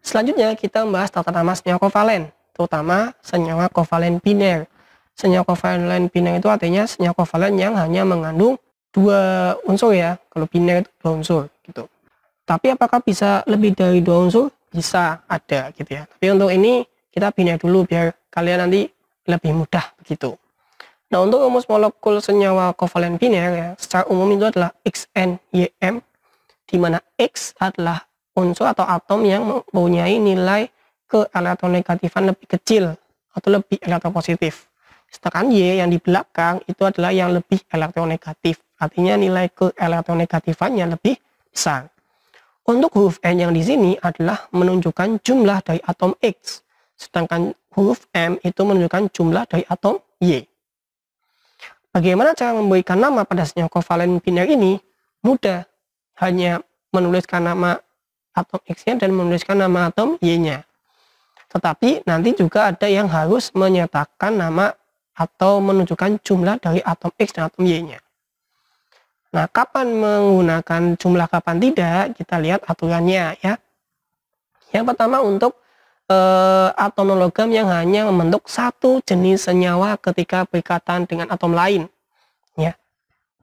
Selanjutnya kita membahas tata nama senyawa kovalen, terutama senyawa kovalen biner. Senyawa kovalen biner itu artinya senyawa kovalen yang hanya mengandung dua unsur ya. Kalau biner itu dua unsur gitu. Tapi apakah bisa lebih dari dua unsur? Bisa ada gitu ya. Tapi untuk ini kita biner dulu biar kalian nanti lebih mudah begitu. Nah untuk rumus molekul senyawa kovalen biner ya, secara umum itu adalah XNYM, di mana X adalah unsur atau atom yang mempunyai nilai ke elektronegatifan lebih kecil atau lebih elektropositif. Sedangkan Y yang di belakang itu adalah yang lebih elektronegatif. Artinya nilai ke negatifannya lebih besar. Untuk huruf N yang di sini adalah menunjukkan jumlah dari atom X. Sedangkan huruf M itu menunjukkan jumlah dari atom Y. Bagaimana cara memberikan nama pada senyawa kovalen biner ini? Mudah. Hanya menuliskan nama atom X-nya dan menuliskan nama atom Y-nya. Tetapi nanti juga ada yang harus menyatakan nama atau menunjukkan jumlah dari atom X dan atom Y-nya. Nah, kapan menggunakan jumlah, kapan tidak, kita lihat aturannya ya. Yang pertama untuk e, eh, atom logam yang hanya membentuk satu jenis senyawa ketika berikatan dengan atom lain. Ya.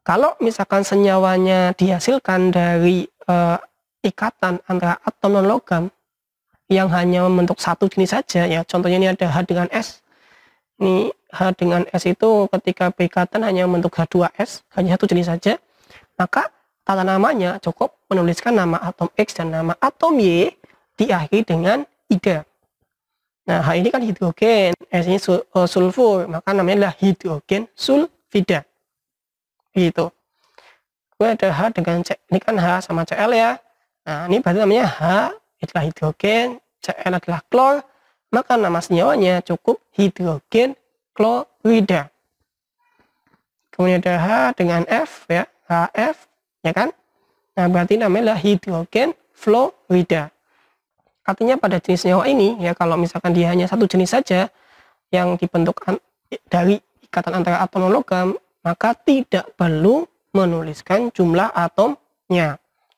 Kalau misalkan senyawanya dihasilkan dari e, ikatan antara atom non logam yang hanya membentuk satu jenis saja ya contohnya ini ada H dengan S ini H dengan S itu ketika berikatan hanya membentuk H2S hanya satu jenis saja maka tata namanya cukup menuliskan nama atom X dan nama atom Y diakhiri dengan ida nah H ini kan hidrogen S ini sul uh, sulfur maka namanya adalah hidrogen sulfida gitu gue ada H dengan C ini kan H sama CL ya Nah, ini berarti namanya H adalah hidrogen, Cl adalah klor, maka nama senyawanya cukup hidrogen klorida. Kemudian ada H dengan F ya, HF ya kan? Nah, berarti namanya hidrogen fluorida. Artinya pada jenis senyawa ini ya kalau misalkan dia hanya satu jenis saja yang dibentuk dari ikatan antara atom logam, maka tidak perlu menuliskan jumlah atomnya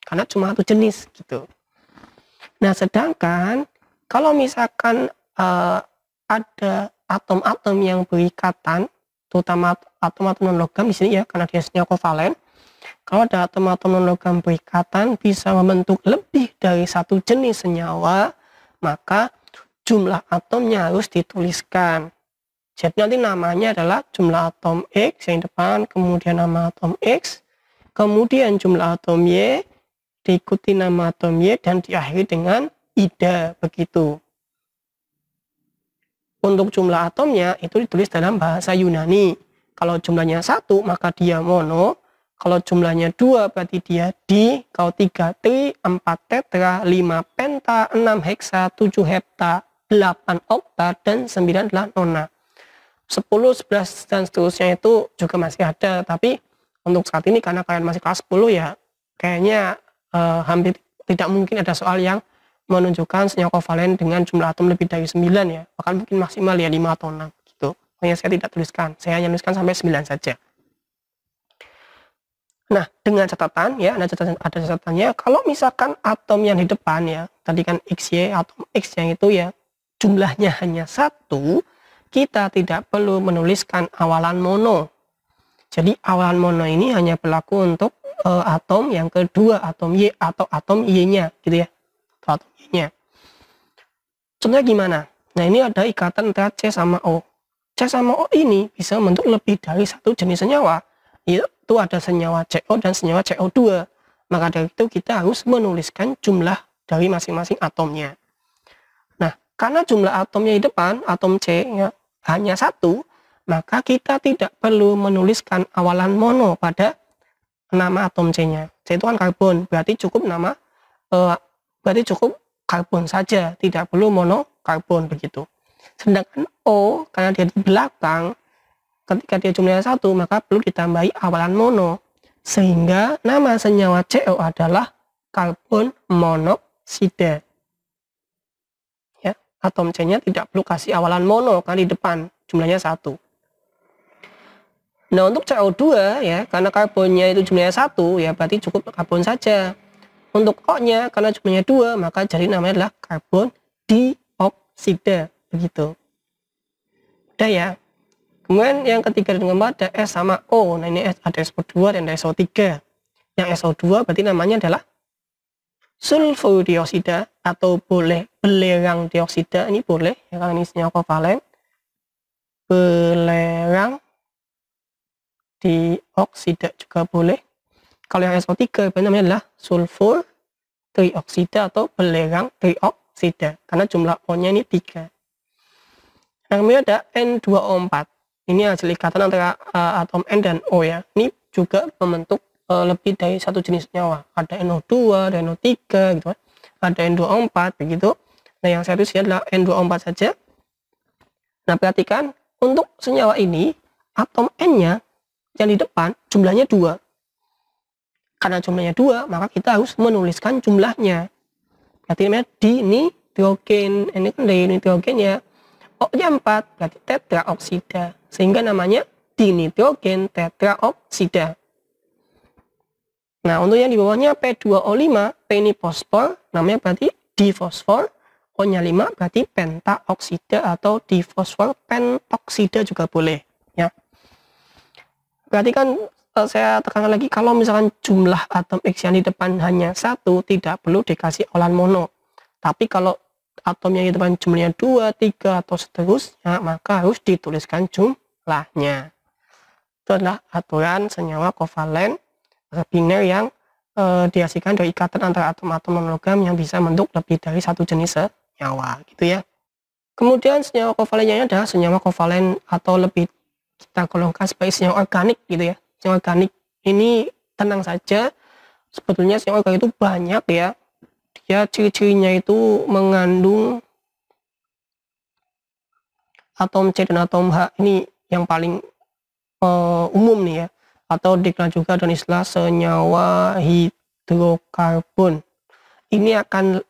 karena cuma satu jenis gitu. Nah, sedangkan kalau misalkan uh, ada atom-atom yang berikatan, terutama atom-atom non logam di sini ya, karena dia senyawa kovalen. Kalau ada atom-atom non logam berikatan bisa membentuk lebih dari satu jenis senyawa, maka jumlah atomnya harus dituliskan. Jadi nanti namanya adalah jumlah atom X yang depan, kemudian nama atom X, kemudian jumlah atom Y, diikuti nama atom dan diakhiri dengan ida begitu. Untuk jumlah atomnya itu ditulis dalam bahasa Yunani. Kalau jumlahnya satu maka dia mono, kalau jumlahnya dua berarti dia di, kalau tiga tri, empat tetra, lima penta, enam heksa, tujuh hepta, delapan okta, dan sembilan adalah nona. Sepuluh, sebelas, dan seterusnya itu juga masih ada, tapi untuk saat ini karena kalian masih kelas sepuluh ya, kayaknya uh, hampir tidak mungkin ada soal yang menunjukkan senyawa kovalen dengan jumlah atom lebih dari 9 ya bahkan mungkin maksimal ya 5 atau 6 gitu hanya saya tidak tuliskan saya hanya tuliskan sampai 9 saja nah dengan catatan ya ada catatan ada catatannya kalau misalkan atom yang di depan ya tadi kan xy atom x yang itu ya jumlahnya hanya satu kita tidak perlu menuliskan awalan mono jadi awalan mono ini hanya berlaku untuk e, atom yang kedua atom Y atau atom Y-nya gitu ya. Atau atom Y-nya. Contohnya gimana? Nah, ini ada ikatan antara C sama O. C sama O ini bisa membentuk lebih dari satu jenis senyawa. Itu ada senyawa CO dan senyawa CO2. Maka dari itu kita harus menuliskan jumlah dari masing-masing atomnya. Nah, karena jumlah atomnya di depan, atom C-nya hanya satu, maka kita tidak perlu menuliskan awalan mono pada nama atom C-nya. C itu kan karbon, berarti cukup nama e, berarti cukup karbon saja, tidak perlu mono karbon begitu. Sedangkan O karena dia di belakang, ketika dia jumlahnya satu maka perlu ditambahi awalan mono sehingga nama senyawa CO adalah karbon monoksida. Ya, atom C-nya tidak perlu kasih awalan mono karena di depan jumlahnya satu. Nah untuk CO2 ya karena karbonnya itu jumlahnya satu ya berarti cukup karbon saja. Untuk O-nya karena jumlahnya dua maka jadi namanya adalah karbon dioksida begitu. Udah ya. Kemudian yang ketiga dan keempat ada S sama O. Nah ini ada SO2 dan ada SO3. Yang SO2 berarti namanya adalah sulfur dioksida atau boleh belerang dioksida ini boleh ya karena ini senyawa kovalen belerang dioksida juga boleh. Kalau yang SO3 namanya adalah sulfur trioksida atau belerang trioksida karena jumlah O-nya ini 3. Nah, kemudian ada N2O4. Ini hasil ikatan antara uh, atom N dan O ya. Ini juga membentuk uh, lebih dari satu jenis nyawa. Ada NO2, ada NO3 gitu kan. Ada N2O4 begitu. Nah, yang serius ini adalah N2O4 saja. Nah, perhatikan untuk senyawa ini atom N-nya yang di depan jumlahnya dua. Karena jumlahnya dua, maka kita harus menuliskan jumlahnya. Berarti namanya dinitiogen. Ini kan nitrogen ya. O-nya 4, berarti tetraoksida. Sehingga namanya nitrogen tetraoksida. Nah, untuk yang di bawahnya P2O5, P ini fosfor, namanya berarti difosfor. O-nya 5, berarti pentaoksida atau difosfor pentoksida juga boleh. Ya. Berarti kan eh, saya tekankan lagi kalau misalkan jumlah atom X yang di depan hanya satu tidak perlu dikasih olahan mono. Tapi kalau atom yang di depan jumlahnya dua, tiga atau seterusnya maka harus dituliskan jumlahnya. Itu adalah aturan senyawa kovalen biner yang e, dihasilkan dari ikatan antara atom-atom monogam yang bisa membentuk lebih dari satu jenis senyawa gitu ya. Kemudian senyawa kovalennya adalah senyawa kovalen atau lebih kita golongkan sebagai senyawa organik gitu ya senyawa organik ini tenang saja sebetulnya senyawa organik itu banyak ya dia ciri-cirinya itu mengandung atom C dan atom H ini yang paling uh, umum nih ya atau dikenal juga dengan istilah senyawa hidrokarbon ini akan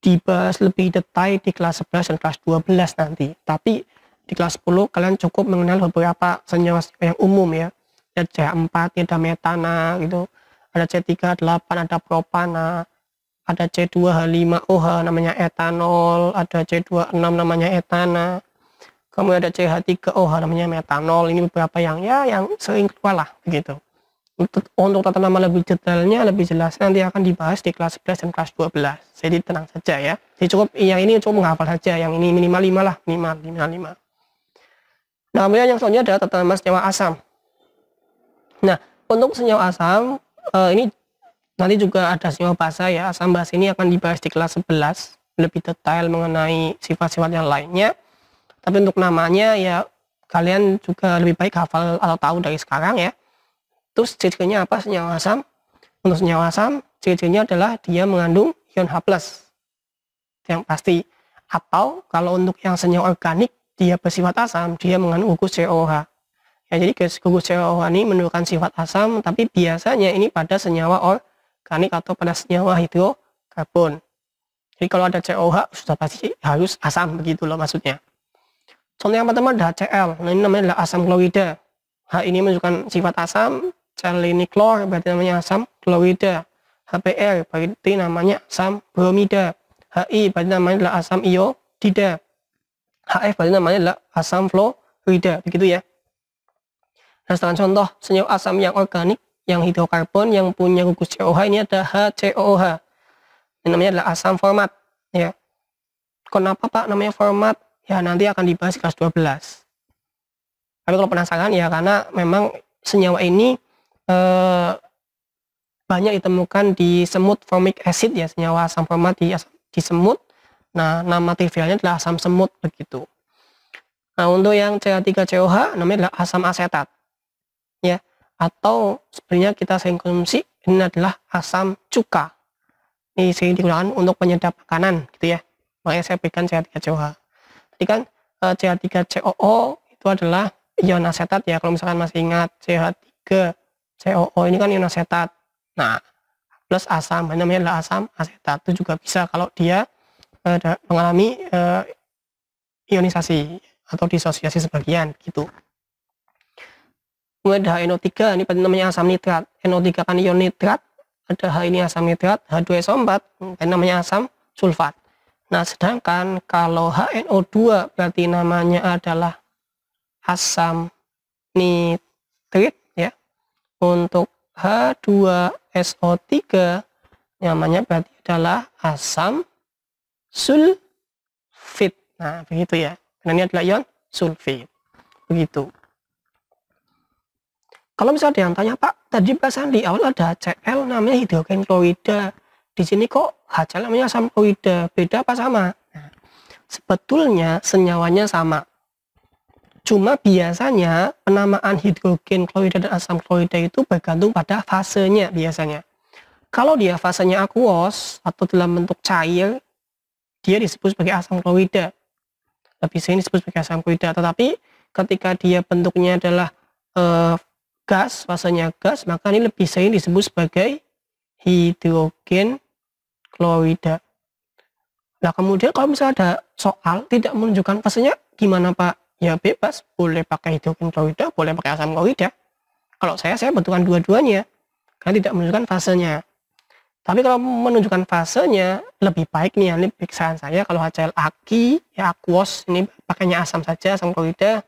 dibahas lebih detail di kelas 11 dan kelas 12 nanti tapi di kelas 10 kalian cukup mengenal beberapa senyawa yang umum ya. Ada c 4 ada metana gitu. Ada c 3 8 ada propana. Ada C2H5OH namanya etanol, ada C26 namanya etana. Kemudian ada CH3OH namanya metanol. Ini beberapa yang ya yang sering keluar lah begitu. Untuk, untuk tata nama lebih detailnya, lebih jelas nanti akan dibahas di kelas 11 dan kelas 12. Jadi tenang saja ya. Jadi cukup yang ini cukup menghafal saja, yang ini minimal 5 lah, minimal 5 5. Nah, kemudian yang selanjutnya adalah nama senyawa asam. Nah, untuk senyawa asam, eh, ini nanti juga ada senyawa basa ya. Asam basa ini akan dibahas di kelas 11 lebih detail mengenai sifat-sifat yang lainnya. Tapi untuk namanya ya kalian juga lebih baik hafal atau tahu dari sekarang ya. Terus ciri-cirinya apa senyawa asam? Untuk senyawa asam, ciri-cirinya adalah dia mengandung ion H+. Yang pasti. Atau kalau untuk yang senyawa organik, dia bersifat asam, dia mengandung gugus COH. Ya, jadi gugus COH ini menurunkan sifat asam, tapi biasanya ini pada senyawa organik atau pada senyawa hidrokarbon. Jadi kalau ada COH sudah pasti harus asam begitu loh maksudnya. Contoh yang pertama adalah HCl, nah ini namanya adalah asam klorida. H ini menunjukkan sifat asam, Cl ini klor berarti namanya asam klorida. HPR berarti namanya asam bromida. HI berarti namanya adalah asam iodida. HF berarti namanya adalah asam fluorida, begitu ya. Nah, setelah contoh senyawa asam yang organik, yang hidrokarbon, yang punya gugus COH ini ada HCOH, Ini namanya adalah asam format, ya. Kenapa Pak namanya format? Ya nanti akan dibahas di kelas 12. Tapi kalau penasaran ya karena memang senyawa ini eh, banyak ditemukan di semut formic acid ya senyawa asam format di, di semut Nah, nama trivialnya adalah asam semut begitu. Nah, untuk yang CH3COH namanya adalah asam asetat. Ya, atau sebenarnya kita sering konsumsi ini adalah asam cuka. Ini sering digunakan untuk penyedap makanan gitu ya. Makanya saya berikan CH3COH. Tadi kan eh, CH3COO itu adalah ion asetat ya. Kalau misalkan masih ingat CH3COO ini kan ion asetat. Nah, plus asam namanya adalah asam asetat itu juga bisa kalau dia uh, mengalami uh, ionisasi atau disosiasi sebagian gitu. Kemudian ada NO3, ini namanya asam nitrat. NO3 kan ion nitrat, ada H ini asam nitrat, H2SO4 kan namanya asam sulfat. Nah, sedangkan kalau HNO2 berarti namanya adalah asam nitrit ya. Untuk H2SO3 namanya berarti adalah asam sulfit. Nah, begitu ya. Karena ini adalah ion sulfit. Begitu. Kalau misalnya ada yang tanya, Pak, tadi bahasan di awal ada HCl namanya hidrogen klorida. Di sini kok HCl namanya asam klorida. Beda apa sama? Nah, sebetulnya senyawanya sama. Cuma biasanya penamaan hidrogen klorida dan asam klorida itu bergantung pada fasenya biasanya. Kalau dia fasenya aquos atau dalam bentuk cair, dia disebut sebagai asam klorida Lebih sering disebut sebagai asam klorida Tetapi ketika dia bentuknya adalah e, gas, fasenya gas, maka ini lebih sering disebut sebagai hidrogen klorida Nah kemudian kalau misalnya ada soal tidak menunjukkan fasenya gimana Pak? Ya bebas, boleh pakai hidrogen klorida boleh pakai asam klorida Kalau saya, saya bentukan dua-duanya karena tidak menunjukkan fasenya. Tapi kalau menunjukkan fasenya, lebih baik nih ya, ini periksaan saya kalau HCl aki, ya aquos, ini pakainya asam saja, asam klorida,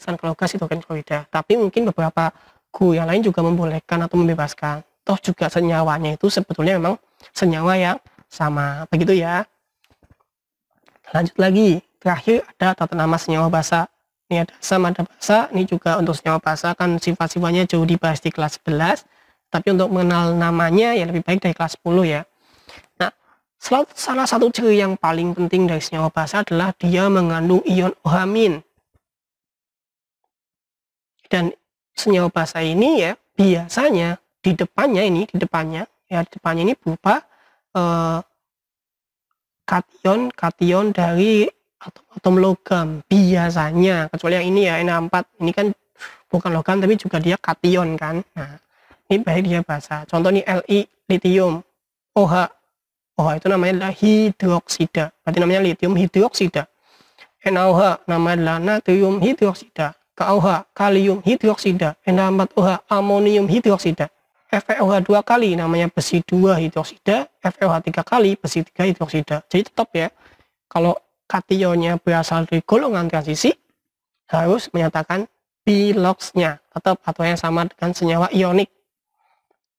san itu kan klorida. Tapi mungkin beberapa gu yang lain juga membolehkan atau membebaskan. Toh juga senyawanya itu sebetulnya memang senyawa yang sama. Begitu ya. Lanjut lagi. Terakhir ada tata nama senyawa basa. Ini ada asam, ada basa. Ini juga untuk senyawa basa kan sifat-sifatnya jauh dibahas di kelas 11 tapi untuk mengenal namanya ya lebih baik dari kelas 10 ya. Nah, salah satu ciri yang paling penting dari senyawa basa adalah dia mengandung ion ohamin. Dan senyawa basa ini ya biasanya di depannya ini, di depannya, ya di depannya ini berupa eh, kation kation dari atom-atom logam biasanya kecuali yang ini ya n 4 ini kan bukan logam tapi juga dia kation kan nah ini baik dia ya, basah. contohnya Li litium, OH. OH itu namanya adalah hidroksida. Berarti namanya litium hidroksida. NaOH namanya adalah natrium hidroksida. KOH kalium hidroksida. nh oh amonium hidroksida. FeOH dua kali namanya besi dua hidroksida, FeOH tiga kali besi tiga hidroksida. Jadi tetap ya, kalau kationnya berasal dari golongan transisi, harus menyatakan biloxnya tetap atau yang sama dengan senyawa ionik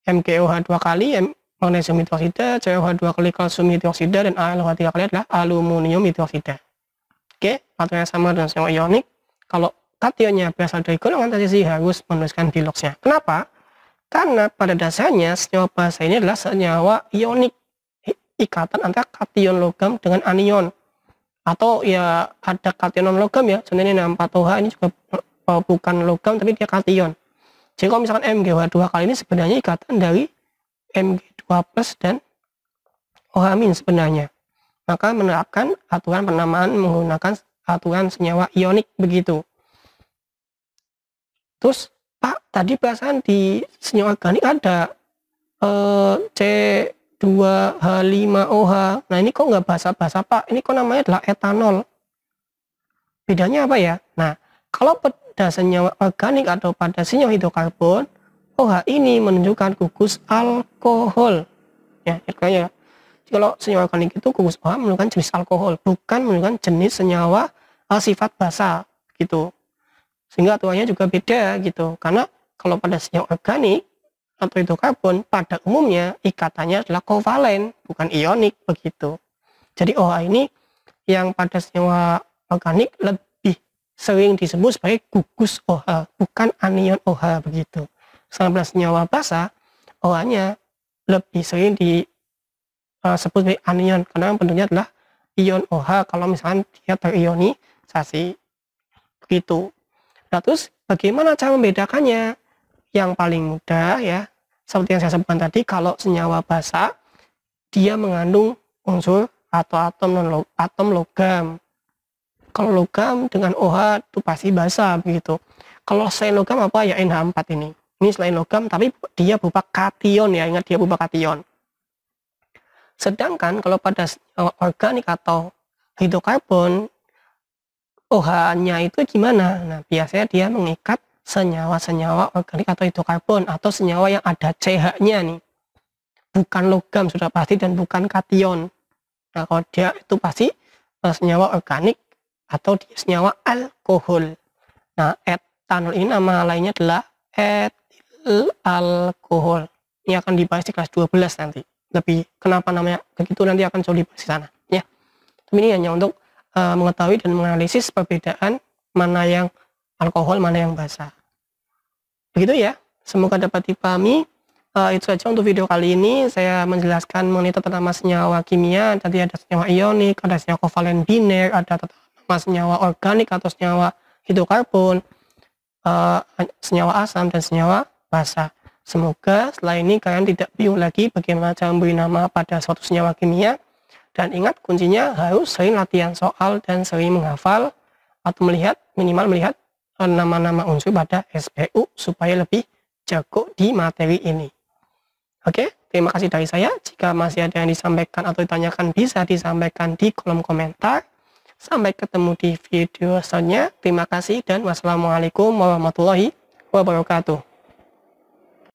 Mkoh dua kali, magnesium hidroksida, COH dua kali kalsium hidroksida, dan ALH tiga kali adalah aluminium hidroksida. Oke, materinya sama dengan senyawa ionik. Kalau kationnya berasal dari golongan transisi harus menuliskan diloxnya. Kenapa? Karena pada dasarnya senyawa bahasa ini adalah senyawa ionik ikatan antara kation logam dengan anion atau ya ada kation non logam ya contohnya 4OH ini juga eh, bukan logam tapi dia kation jadi kalau misalkan MG 2 kali ini sebenarnya ikatan dari MG2 plus dan oramin sebenarnya. Maka menerapkan aturan penamaan menggunakan aturan senyawa ionik begitu. Terus Pak, tadi bahasan di senyawa organik ada eh, C2H5OH. Nah ini kok nggak bahasa-bahasa Pak? Ini kok namanya adalah etanol. Bedanya apa ya? Nah, kalau pada senyawa organik atau pada senyawa hidrokarbon, OH ini menunjukkan gugus alkohol. Ya, kayaknya kalau senyawa organik itu gugus OH menunjukkan jenis alkohol, bukan menunjukkan jenis senyawa ah, sifat basa gitu. Sehingga tuanya juga beda gitu. Karena kalau pada senyawa organik atau hidrokarbon pada umumnya ikatannya adalah kovalen bukan ionik begitu. Jadi OH ini yang pada senyawa organik lebih sering disebut sebagai gugus OH, bukan anion OH begitu. Selama senyawa basa, OH-nya lebih sering disebut eh, sebagai anion karena bentuknya adalah ion OH kalau misalkan dia terionisasi begitu. Nah, terus bagaimana cara membedakannya? Yang paling mudah ya, seperti yang saya sebutkan tadi, kalau senyawa basa dia mengandung unsur atau atom atom logam kalau logam dengan OH itu pasti basah begitu. Kalau selain logam apa ya NH4 ini. Ini selain logam tapi dia berupa kation ya, ingat dia berupa kation. Sedangkan kalau pada e, organik atau hidrokarbon OH-nya itu gimana? Nah, biasanya dia mengikat senyawa-senyawa organik atau hidrokarbon atau senyawa yang ada CH-nya nih. Bukan logam sudah pasti dan bukan kation. Nah, kalau dia itu pasti e, senyawa organik atau di senyawa alkohol. Nah, etanol ini nama lainnya adalah etil alkohol. Ini akan dibahas di kelas 12 nanti. Lebih kenapa namanya begitu nanti akan jauh dibahas di sana. Ya. ini hanya untuk uh, mengetahui dan menganalisis perbedaan mana yang alkohol, mana yang basa. Begitu ya. Semoga dapat dipahami. Uh, itu saja untuk video kali ini. Saya menjelaskan mengenai tata nama senyawa kimia. Tadi ada senyawa ionik, ada senyawa kovalen biner, ada tata mas senyawa organik atau senyawa hidrokarbon, uh, senyawa asam dan senyawa basa. Semoga setelah ini kalian tidak bingung lagi bagaimana cara memberi nama pada suatu senyawa kimia. Dan ingat kuncinya harus sering latihan soal dan sering menghafal atau melihat minimal melihat nama-nama uh, unsur pada SPU supaya lebih jago di materi ini. Oke, terima kasih dari saya. Jika masih ada yang disampaikan atau ditanyakan bisa disampaikan di kolom komentar. Sampai ketemu di video selanjutnya. Terima kasih dan wassalamualaikum warahmatullahi wabarakatuh.